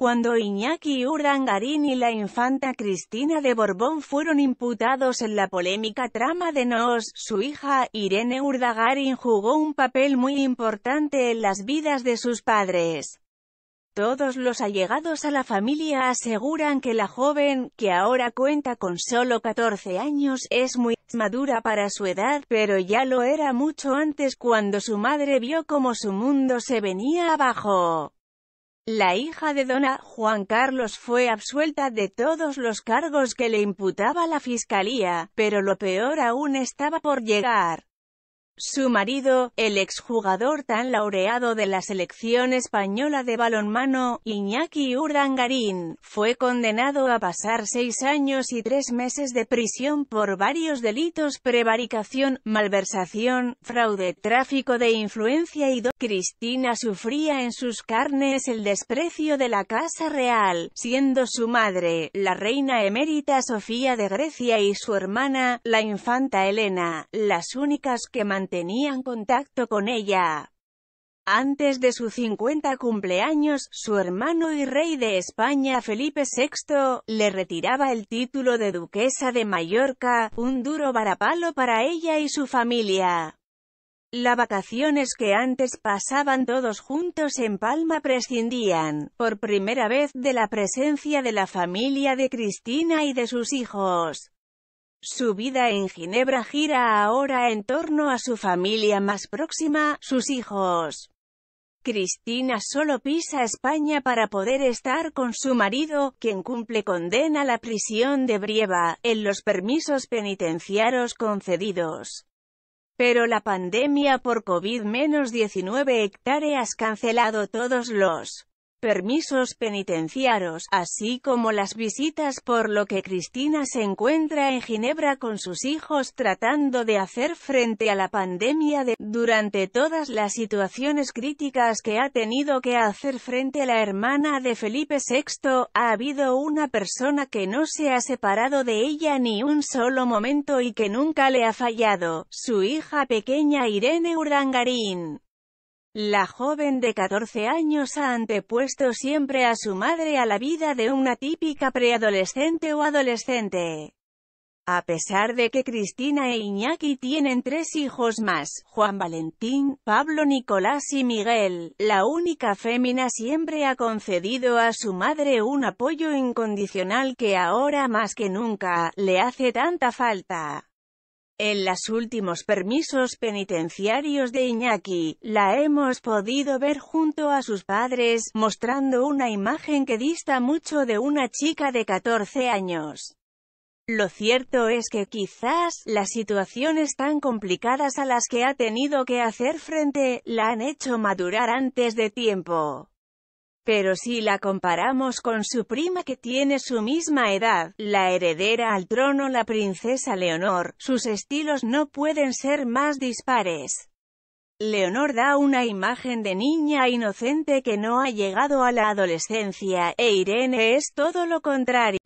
Cuando Iñaki Urdangarín y la infanta Cristina de Borbón fueron imputados en la polémica trama de Noos, su hija, Irene Urdangarín jugó un papel muy importante en las vidas de sus padres. Todos los allegados a la familia aseguran que la joven, que ahora cuenta con solo 14 años, es muy madura para su edad, pero ya lo era mucho antes cuando su madre vio cómo su mundo se venía abajo. La hija de Dona, Juan Carlos fue absuelta de todos los cargos que le imputaba la fiscalía, pero lo peor aún estaba por llegar. Su marido, el exjugador tan laureado de la selección española de balonmano, Iñaki Urdangarín, fue condenado a pasar seis años y tres meses de prisión por varios delitos prevaricación, malversación, fraude, tráfico de influencia y do Cristina sufría en sus carnes el desprecio de la Casa Real, siendo su madre, la reina emérita Sofía de Grecia y su hermana, la infanta Elena, las únicas que mantuvieron tenían contacto con ella. Antes de su 50 cumpleaños, su hermano y rey de España Felipe VI, le retiraba el título de duquesa de Mallorca, un duro varapalo para ella y su familia. Las vacaciones que antes pasaban todos juntos en Palma prescindían, por primera vez, de la presencia de la familia de Cristina y de sus hijos. Su vida en Ginebra gira ahora en torno a su familia más próxima, sus hijos. Cristina solo pisa España para poder estar con su marido, quien cumple condena a la prisión de Brieva, en los permisos penitenciarios concedidos. Pero la pandemia por COVID-19 hectáreas cancelado todos los permisos penitenciarios, así como las visitas por lo que Cristina se encuentra en Ginebra con sus hijos tratando de hacer frente a la pandemia de, durante todas las situaciones críticas que ha tenido que hacer frente a la hermana de Felipe VI, ha habido una persona que no se ha separado de ella ni un solo momento y que nunca le ha fallado, su hija pequeña Irene Urdangarín. La joven de 14 años ha antepuesto siempre a su madre a la vida de una típica preadolescente o adolescente. A pesar de que Cristina e Iñaki tienen tres hijos más, Juan Valentín, Pablo Nicolás y Miguel, la única fémina siempre ha concedido a su madre un apoyo incondicional que ahora más que nunca, le hace tanta falta. En los últimos permisos penitenciarios de Iñaki, la hemos podido ver junto a sus padres, mostrando una imagen que dista mucho de una chica de 14 años. Lo cierto es que quizás, las situaciones tan complicadas a las que ha tenido que hacer frente, la han hecho madurar antes de tiempo. Pero si la comparamos con su prima que tiene su misma edad, la heredera al trono la princesa Leonor, sus estilos no pueden ser más dispares. Leonor da una imagen de niña inocente que no ha llegado a la adolescencia, e Irene es todo lo contrario.